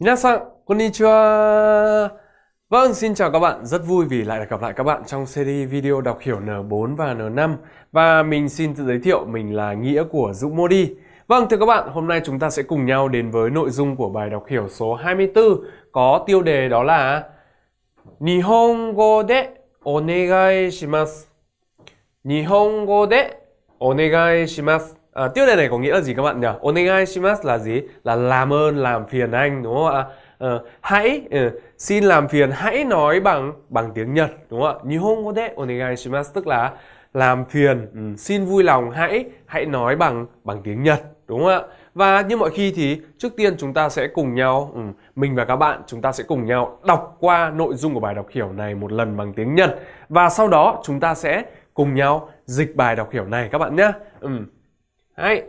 Minasan, konnichiwa. Vâng, xin chào các bạn. Rất vui vì lại được gặp lại các bạn trong series video đọc hiểu N4 và N5. Và mình xin tự giới thiệu mình là Nghĩa của Dũng Modi. Vâng, thưa các bạn, hôm nay chúng ta sẽ cùng nhau đến với nội dung của bài đọc hiểu số 24 có tiêu đề đó là Nihongo de onegai shimasu. Nihongo de onegai shimasu. À, tiêu đề này có nghĩa là gì các bạn nhỉ? Onegai shimasu là gì? Là làm ơn, làm phiền anh đúng không ạ? À, hãy uh, xin làm phiền hãy nói bằng bằng tiếng Nhật đúng không ạ? Nihongo de onegai shimasu tức là làm phiền, um, xin vui lòng hãy hãy nói bằng bằng tiếng Nhật đúng không ạ? Và như mọi khi thì trước tiên chúng ta sẽ cùng nhau um, mình và các bạn chúng ta sẽ cùng nhau đọc qua nội dung của bài đọc hiểu này một lần bằng tiếng Nhật và sau đó chúng ta sẽ cùng nhau dịch bài đọc hiểu này các bạn nhé. Um. Đấy,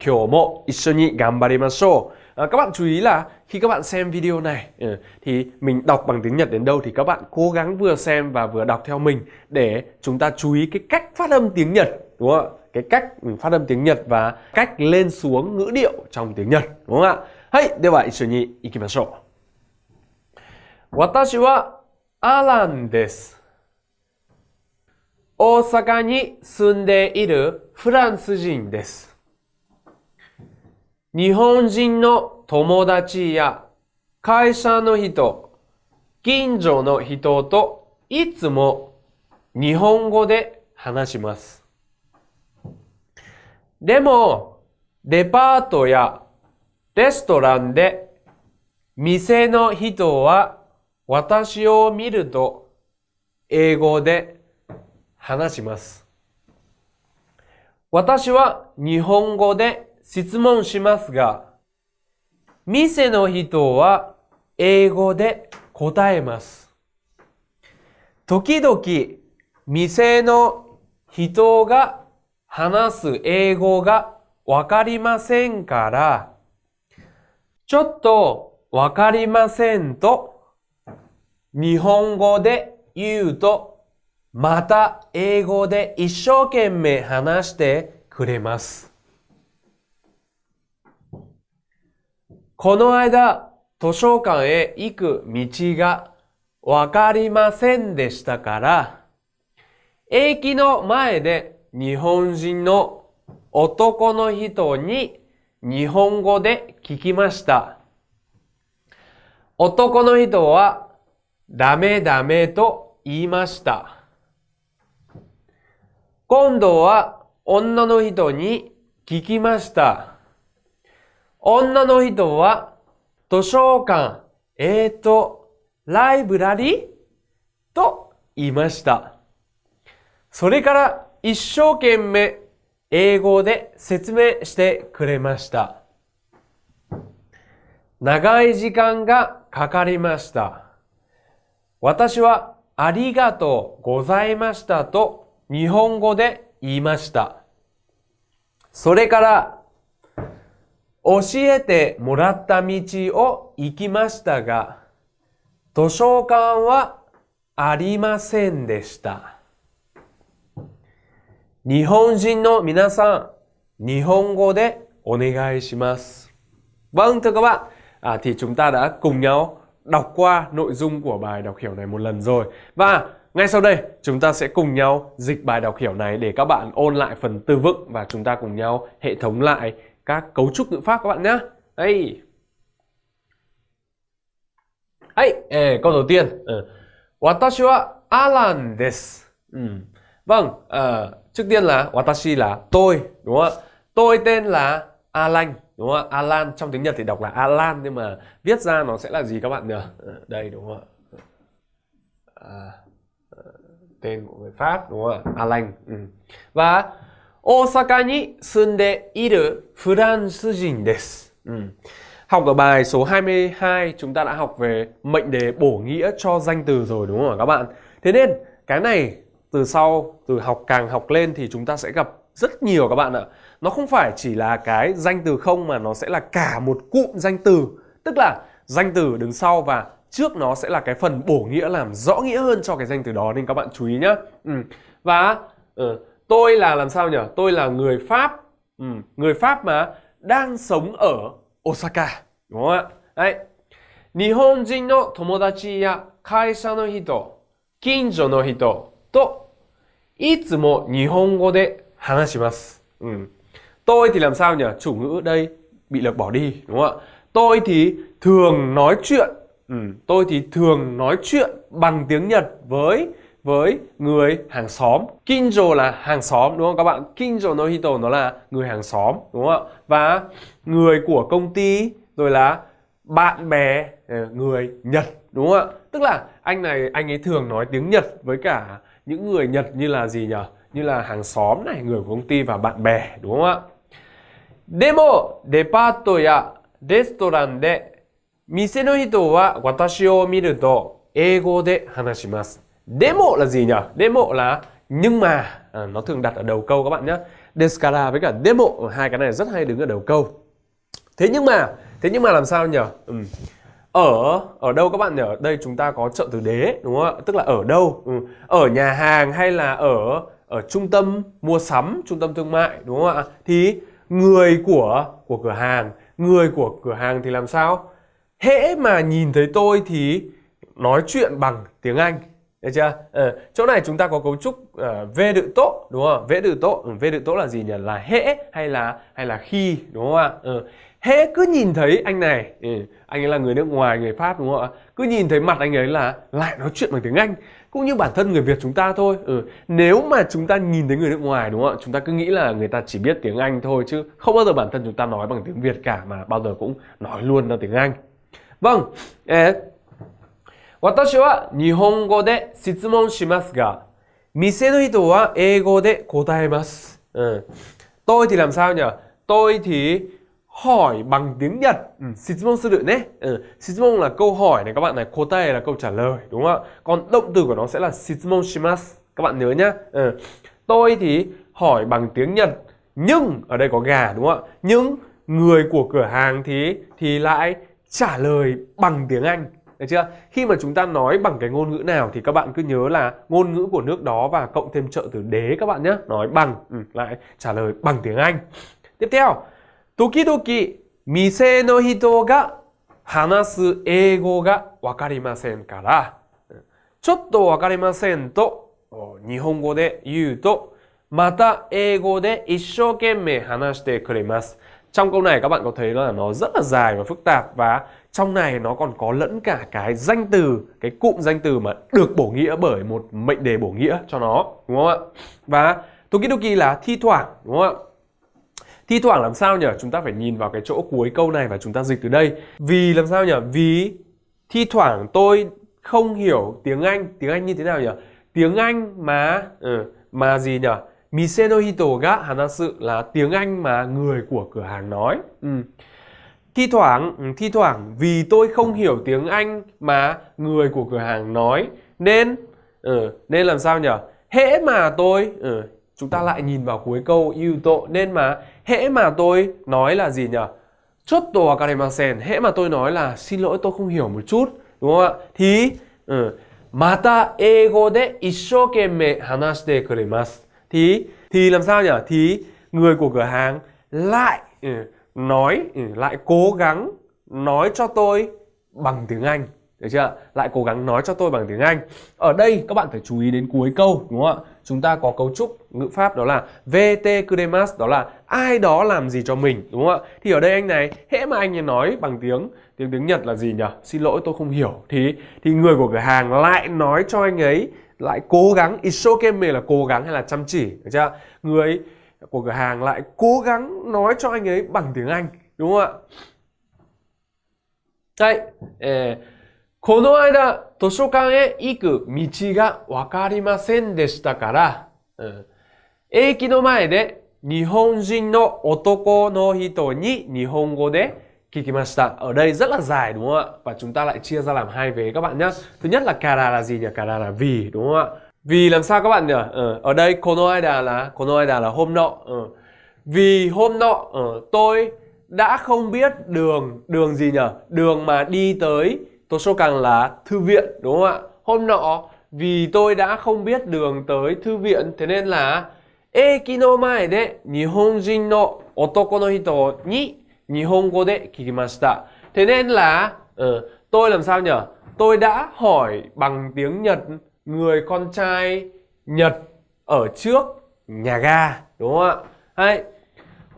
kiểu mộ, ishoni ganbarimashou. À, các bạn chú ý là khi các bạn xem video này ừ, thì mình đọc bằng tiếng Nhật đến đâu thì các bạn cố gắng vừa xem và vừa đọc theo mình để chúng ta chú ý cái cách phát âm tiếng Nhật đúng không ạ? Cái cách mình ừ, phát âm tiếng Nhật và cách lên xuống ngữ điệu trong tiếng Nhật đúng không ạ? Hãy để bạn nhị, ikimashou. Watashi wa Alan desu. 大阪に住んでいるフランス人です。日本人の友達や会社の人、近所の人といつも日本語で話します。でも、デパートやレストランで店の人は私を見ると英語で話します。私は日本語で質問しますが、店の人は英語で答えます。時々、店の人が話す英語がわかりませんから、ちょっとわかりませんと、日本語で言うとまた英語で一生懸命話してくれます。この間、図書館へ行く道がわかりませんでしたから、駅の前で日本人の男の人に日本語で聞きました。男の人はダメダメと言いました。今度は女の人に聞きました。女の人は図書館、えーと、ライブラリと言いました。それから一生懸命英語で説明してくれました。長い時間がかかりました。私はありがとうございましたと日本語で言いました。それから、教えてもらった道を行きましたが、図書館はありませんでした。日本人の皆さん、日本語でお願いします。Vâng, thưa các bạn, à, thì chúng ta đã cùng nhau đọc qua nội dung của bài đọc hiểu này một lần rồi. Và Ngay sau đây, chúng ta sẽ cùng nhau dịch bài đọc hiểu này để các bạn ôn lại phần tư vựng và chúng ta cùng nhau hệ thống lại các cấu trúc ngữ pháp các bạn nhé. Đây. đây ê, câu đầu tiên. Ừ. Watashi wa Alan desu. Ừ. Vâng, uh, trước tiên là watashi là tôi, đúng không ạ? Tôi tên là Alan, đúng không ạ? Alan trong tiếng Nhật thì đọc là Alan nhưng mà viết ra nó sẽ là gì các bạn nhỉ? Ừ, đây đúng không ạ? Ừ. À tên của người Pháp đúng không ạ? Alain. Ừ. Và Osaka ni sunde iru Fransujin desu. Ừ. Học ở bài số 22 chúng ta đã học về mệnh đề bổ nghĩa cho danh từ rồi đúng không ạ các bạn? Thế nên cái này từ sau từ học càng học lên thì chúng ta sẽ gặp rất nhiều các bạn ạ. Nó không phải chỉ là cái danh từ không mà nó sẽ là cả một cụm danh từ, tức là danh từ đứng sau và trước nó sẽ là cái phần bổ nghĩa làm rõ nghĩa hơn cho cái danh từ đó nên các bạn chú ý nhá ừ. và ừ, tôi là làm sao nhỉ tôi là người pháp ừ, người pháp mà đang sống ở Osaka đúng không ạ đấy Nihonjin no no no Tomodachi, kaisa hito, hito kinjo to itsumo Nihongo de ừ. Tôi thì làm sao nhỉ? Chủ ngữ đây bị lược bỏ đi, đúng không ạ? Tôi thì thường nói chuyện Ừ. tôi thì thường nói chuyện bằng tiếng Nhật với với người hàng xóm. Kinjo là hàng xóm đúng không các bạn? Kinjo no hito nó là người hàng xóm đúng không ạ? Và người của công ty rồi là bạn bè ờ, người Nhật đúng không ạ? Tức là anh này anh ấy thường nói tiếng Nhật với cả những người Nhật như là gì nhỉ? Như là hàng xóm này, người của công ty và bạn bè đúng không ạ? Demo departo ya restaurant de 店の人は私を見ると英語で話します。デモ là gì nhỉ? Demo là nhưng mà à, nó thường đặt ở đầu câu các bạn nhé. Descara với cả demo hai cái này rất hay đứng ở đầu câu. Thế nhưng mà thế nhưng mà làm sao nhỉ? Ừ. Ở ở đâu các bạn nhỉ? Ở đây chúng ta có trợ từ đế đúng không ạ? Tức là ở đâu? Ừ. Ở nhà hàng hay là ở ở trung tâm mua sắm, trung tâm thương mại đúng không ạ? Thì người của của cửa hàng, người của cửa hàng thì làm sao? hễ mà nhìn thấy tôi thì nói chuyện bằng tiếng Anh được chưa? Ừ. Chỗ này chúng ta có cấu trúc uh, ờ, vê đự tố đúng không? Vê đự tố, ừ, vê đự tố là gì nhỉ? Là hễ hay là hay là khi đúng không ạ? Ừ. Hễ cứ nhìn thấy anh này, ừ. anh ấy là người nước ngoài, người Pháp đúng không ạ? Cứ nhìn thấy mặt anh ấy là lại nói chuyện bằng tiếng Anh, cũng như bản thân người Việt chúng ta thôi. Ừ. Nếu mà chúng ta nhìn thấy người nước ngoài đúng không ạ? Chúng ta cứ nghĩ là người ta chỉ biết tiếng Anh thôi chứ không bao giờ bản thân chúng ta nói bằng tiếng Việt cả mà bao giờ cũng nói luôn là tiếng Anh vâng eh, 私は日本語で質問しますが、店の人は英語で答えます。Ừ. Tôi làm sao nhỉ? Tôi hỏi bằng tiếng Nhật. Ừ. Sitsumon sư Ừ. Sitsumon là câu hỏi này các bạn này. Kotae là câu trả lời đúng không ạ? Còn động từ của nó sẽ là sitsumon Các bạn nhớ nhá. Ừ. Tôi thì hỏi bằng tiếng Nhật. Nhưng ở đây có gà đúng không ạ? Nhưng người của cửa hàng thì thì lại trả lời bằng tiếng Anh được chưa? Khi mà chúng ta nói bằng cái ngôn ngữ nào thì các bạn cứ nhớ là ngôn ngữ của nước đó và cộng thêm trợ từ đế các bạn nhé. Nói bằng, ừ, lại trả lời bằng tiếng Anh. Tiếp theo, toki mise no hito ga hanasu eigo ga wakarimasen kara chotto wakarimasen to nihongo de yu to mata eigo de isshoukenmei hanashite kuremasu trong câu này các bạn có thấy là nó rất là dài và phức tạp và trong này nó còn có lẫn cả cái danh từ cái cụm danh từ mà được bổ nghĩa bởi một mệnh đề bổ nghĩa cho nó đúng không ạ và tokidoki là thi thoảng đúng không ạ thi thoảng làm sao nhỉ chúng ta phải nhìn vào cái chỗ cuối câu này và chúng ta dịch từ đây vì làm sao nhỉ vì thi thoảng tôi không hiểu tiếng anh tiếng anh như thế nào nhỉ tiếng anh mà ừ, mà gì nhỉ Misenohito ga hanasu là tiếng Anh mà người của cửa hàng nói. Ừ. Thi thoảng, thi thoảng vì tôi không hiểu tiếng Anh mà người của cửa hàng nói nên ừ, nên làm sao nhở? Hễ mà tôi ừ, chúng ta lại nhìn vào cuối câu yêu tộ nên mà hễ mà tôi nói là gì nhở? Chút tòa sen. hễ mà tôi nói là xin lỗi tôi không hiểu một chút, đúng không ạ? Thì ừ, mata ego de isshokemme hanashite kuremasu thì thì làm sao nhỉ thì người của cửa hàng lại ừ, nói ừ, lại cố gắng nói cho tôi bằng tiếng Anh được chưa lại cố gắng nói cho tôi bằng tiếng Anh ở đây các bạn phải chú ý đến cuối câu đúng không ạ chúng ta có cấu trúc ngữ pháp đó là VT kudemas đó là ai đó làm gì cho mình đúng không ạ thì ở đây anh này hễ mà anh ấy nói bằng tiếng tiếng tiếng Nhật là gì nhỉ xin lỗi tôi không hiểu thì thì người của cửa hàng lại nói cho anh ấy lại cố gắng it's okay mê là cố gắng hay là chăm chỉ được chưa người ấy, của cửa hàng lại cố gắng nói cho anh ấy bằng tiếng anh đúng không ạ はい、えー、この間図書館へ行く道が分かりませんでしたから、うん、駅の前で日本人の男の人に日本語で Kikimashita ở đây rất là dài đúng không ạ? Và chúng ta lại chia ra làm hai vế các bạn nhé. Thứ nhất là kara là gì nhỉ? Kara là vì đúng không ạ? Vì làm sao các bạn nhỉ? Ừ, ở đây konoaida là konoaida là hôm nọ. Ừ. Vì hôm nọ ừ, tôi đã không biết đường đường gì nhỉ? Đường mà đi tới Toshokan là thư viện đúng không ạ? Hôm nọ vì tôi đã không biết đường tới thư viện thế nên là Eki no mae de Nihonjin no otoko no hito ni Nhì hôn cô đệ kikimashita. Thế nên là uh, tôi làm sao nhở? Tôi đã hỏi bằng tiếng Nhật người con trai Nhật ở trước nhà ga. Đúng không ạ? Hay.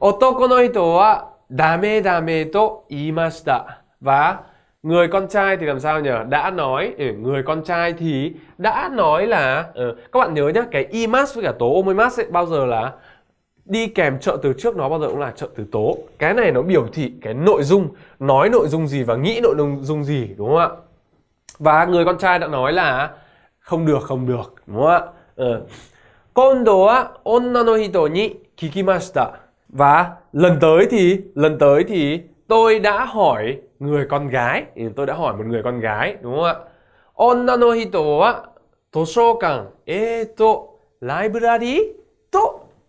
Otoko no hito wa dame dame to imashita. Và người con trai thì làm sao nhỉ đã nói ừ, người con trai thì đã nói là uh, các bạn nhớ nhá cái imas với cả tố omimas ấy bao giờ là đi kèm trợ từ trước nó bao giờ cũng là trợ từ tố cái này nó biểu thị cái nội dung nói nội dung gì và nghĩ nội dung gì đúng không ạ và người con trai đã nói là không được không được đúng không ạ ừ. Kondo wa onna no hito ni kikimashita và lần tới thì lần tới thì tôi đã hỏi người con gái ừ, tôi đã hỏi một người con gái đúng không ạ onna no hito wa toshokan eto library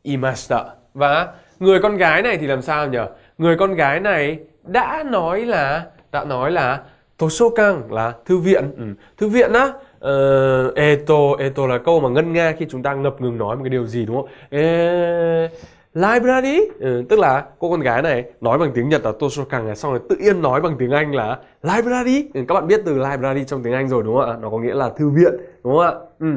imashita. Và người con gái này thì làm sao nhỉ? Người con gái này đã nói là đã nói là toshokan là thư viện. Ừ. Thư viện á uh, eto eto là câu mà ngân nga khi chúng ta ngập ngừng nói một cái điều gì đúng không? E, library ừ, tức là cô con gái này nói bằng tiếng Nhật là toshokan xong rồi tự nhiên nói bằng tiếng Anh là library. Ừ, các bạn biết từ library trong tiếng Anh rồi đúng không ạ? Nó có nghĩa là thư viện đúng không ạ? Ừ.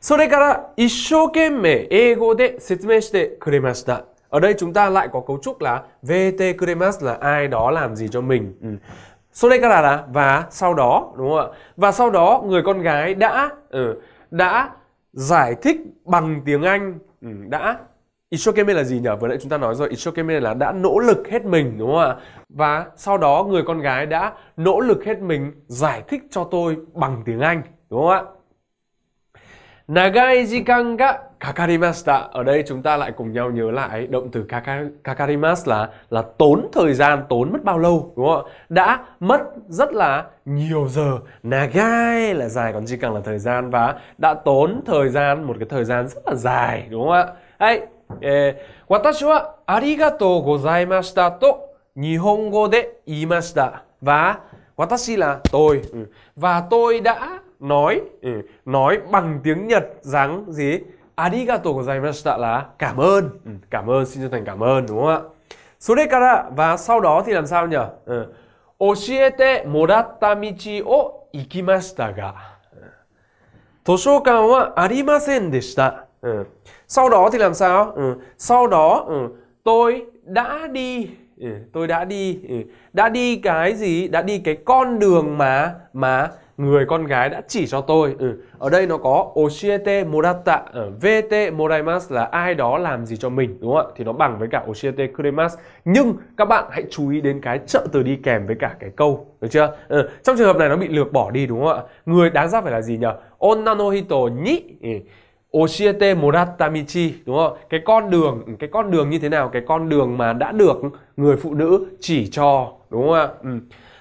それから一生懸命英語で説明してくれました。Ở đây chúng ta lại có cấu trúc là VT Kremas là ai đó làm gì cho mình. Ừ. Sonekara là và sau đó đúng không ạ? Và sau đó người con gái đã ừ, đã giải thích bằng tiếng Anh ừ, đã Ishokeme là gì nhỉ? Vừa nãy chúng ta nói rồi, Ishokeme là đã nỗ lực hết mình đúng không ạ? Và sau đó người con gái đã nỗ lực hết mình giải thích cho tôi bằng tiếng Anh đúng không ạ? Nagai jikan ga kakarimashita. Ở đây chúng ta lại cùng nhau nhớ lại động từ kaka, là là tốn thời gian, tốn mất bao lâu đúng không ạ? Đã mất rất là nhiều giờ. Nagai là dài còn jikan là thời gian và đã tốn thời gian một cái thời gian rất là dài đúng không ạ? Hay, eh, watashi wa arigatou gozaimashita to nihongo de imashita Và watashi là tôi ừ. và tôi đã nói ừ, nói bằng tiếng Nhật rằng gì arigato gozaimashita là cảm ơn ừ, cảm ơn xin chân thành cảm ơn đúng không ạ Surekara và sau đó thì làm sao nhỉ ừ. Oshiete moratta michi o ikimashita ga Toshokan wa arimasen deshita Sau đó thì làm sao ừ. Sau đó tôi đã đi tôi đã đi đã đi cái gì đã đi cái con đường mà mà người con gái đã chỉ cho tôi ừ. ở đây nó có oshiete morata ở ờ, vt moraimas là ai đó làm gì cho mình đúng không ạ thì nó bằng với cả oshiete kuremas nhưng các bạn hãy chú ý đến cái trợ từ đi kèm với cả cái câu được chưa ừ. trong trường hợp này nó bị lược bỏ đi đúng không ạ người đáng ra phải là gì nhỉ onna no hito ni ừ. Morata Michi đúng không? Cái con đường, cái con đường như thế nào? Cái con đường mà đã được người phụ nữ chỉ cho đúng không ạ? Ừ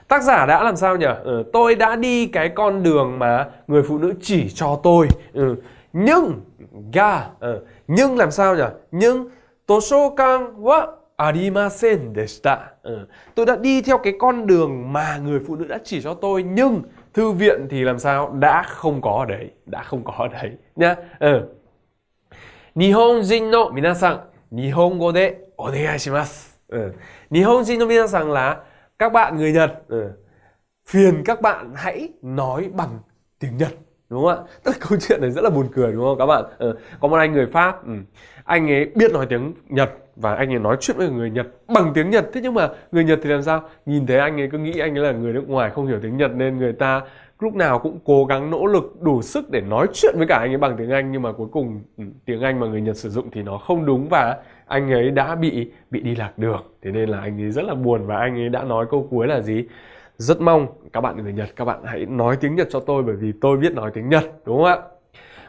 tác giả đã làm sao nhỉ ừ, tôi đã đi cái con đường mà người phụ nữ chỉ cho tôi ừ, nhưng ga ừ, nhưng làm sao nhỉ nhưng toshokan wa arimasen deshita ừ, tôi đã đi theo cái con đường mà người phụ nữ đã chỉ cho tôi nhưng thư viện thì làm sao đã không có ở đấy đã không có ở đấy nhá ừ. Nihonjin no minasan Nihongo de onegai shimasu. Ừ. Nihonjin no minasan là các bạn người Nhật ừ. Ừ. phiền các bạn hãy nói bằng tiếng Nhật đúng không ạ tức là câu chuyện này rất là buồn cười đúng không các bạn ừ. có một anh người pháp ừ. anh ấy biết nói tiếng nhật và anh ấy nói chuyện với người nhật bằng tiếng nhật thế nhưng mà người nhật thì làm sao nhìn thấy anh ấy cứ nghĩ anh ấy là người nước ngoài không hiểu tiếng nhật nên người ta lúc nào cũng cố gắng nỗ lực đủ sức để nói chuyện với cả anh ấy bằng tiếng anh nhưng mà cuối cùng ừ, tiếng anh mà người nhật sử dụng thì nó không đúng và anh ấy đã bị bị đi lạc đường thế nên là anh ấy rất là buồn và anh ấy đã nói câu cuối là gì rất mong các bạn người Nhật các bạn hãy nói tiếng Nhật cho tôi bởi vì tôi biết nói tiếng Nhật đúng không ạ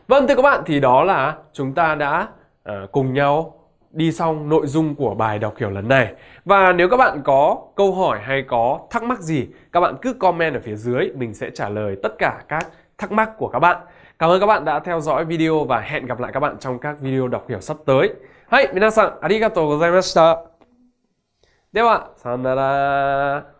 vâng thưa các bạn thì đó là chúng ta đã uh, cùng nhau đi xong nội dung của bài đọc hiểu lần này và nếu các bạn có câu hỏi hay có thắc mắc gì các bạn cứ comment ở phía dưới mình sẽ trả lời tất cả các thắc mắc của các bạn cảm ơn các bạn đã theo dõi video và hẹn gặp lại các bạn trong các video đọc hiểu sắp tới はい、皆さんありがとうございました。では、さよなら。